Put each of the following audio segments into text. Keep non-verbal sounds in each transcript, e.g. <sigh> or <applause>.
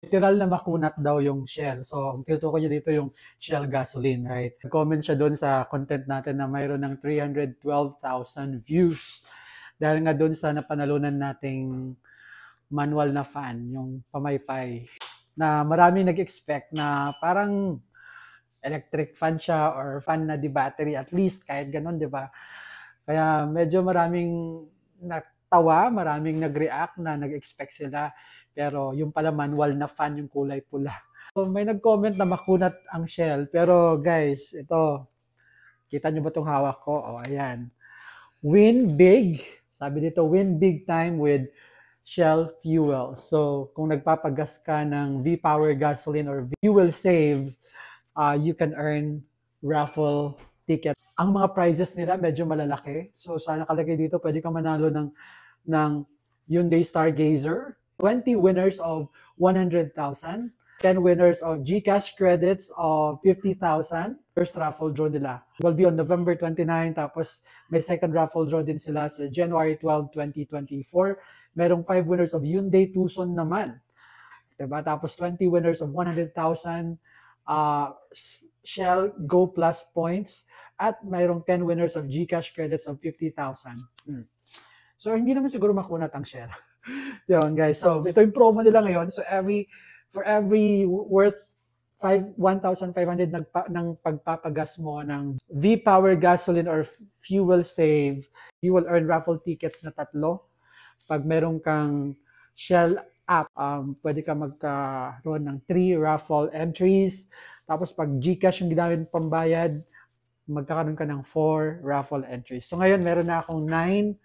literal na makunat daw yung Shell. So, ang tinutukoy niya dito yung Shell gasoline, right? Comment siya doon sa content natin na mayroon ng 312,000 views. Dahil nga doon sa napanalunan nating manual na fan, yung pamaypay, na marami nag-expect na parang electric fan siya or fan na di battery at least kahit ganun, di ba? Kaya medyo maraming natawa, maraming nag-react na nag-expect sila pero yung pala manual na fan yung kulay pula. So, may nag-comment na makunat ang shell. Pero guys, ito. Kita nyo ba itong hawak ko? O, oh, ayan. Win big. Sabi dito, win big time with Shell Fuel. So, kung nagpapagas ka ng V-Power gasoline or fuel save, uh, you can earn raffle ticket. Ang mga prizes nila medyo malalaki. So, sana kalagay dito, pwede kang manalo ng, ng Hyundai Stargazer, 20 winners of 100,000, 10 winners of GCash credits of 50,000. First raffle draw nila. Will be on November 29, tapos may second raffle draw din sila sa January 12, 2024. Merong 5 winners of Hyundai Tucson naman. Diba? Tapos 20 winners of 100,000 uh, ah, Shell Go Plus points at mayroong 10 winners of GCash credits of 50,000. Mm. So, hindi naman siguro makunat ang share. <laughs> Yun, guys. So, ito yung promo nila ngayon. So, every, for every worth 1,500 ng, ng pagpapagas mo ng V-Power gasoline or fuel save, you will earn raffle tickets na tatlo. Pag meron kang Shell app, um, pwede ka magkaroon ng 3 raffle entries. Tapos pag Gcash yung ginamit pambayad, magkakaroon ka ng 4 raffle entries. So ngayon, meron na akong 9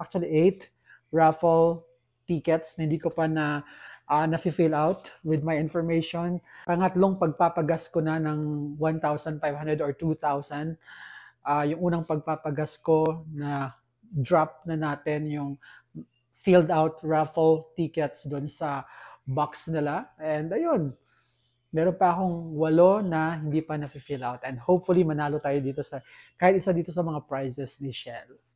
actually eight raffle tickets na hindi ko pa na uh, na-fill out with my information. Pangatlong pagpapagas ko na ng 1,500 or 2,000. Uh, ah, yung unang pagpapagas ko na drop na natin yung filled out raffle tickets doon sa box nila. And ayun, meron pa akong walo na hindi pa na-fill out. And hopefully manalo tayo dito sa, kahit isa dito sa mga prizes ni Shell.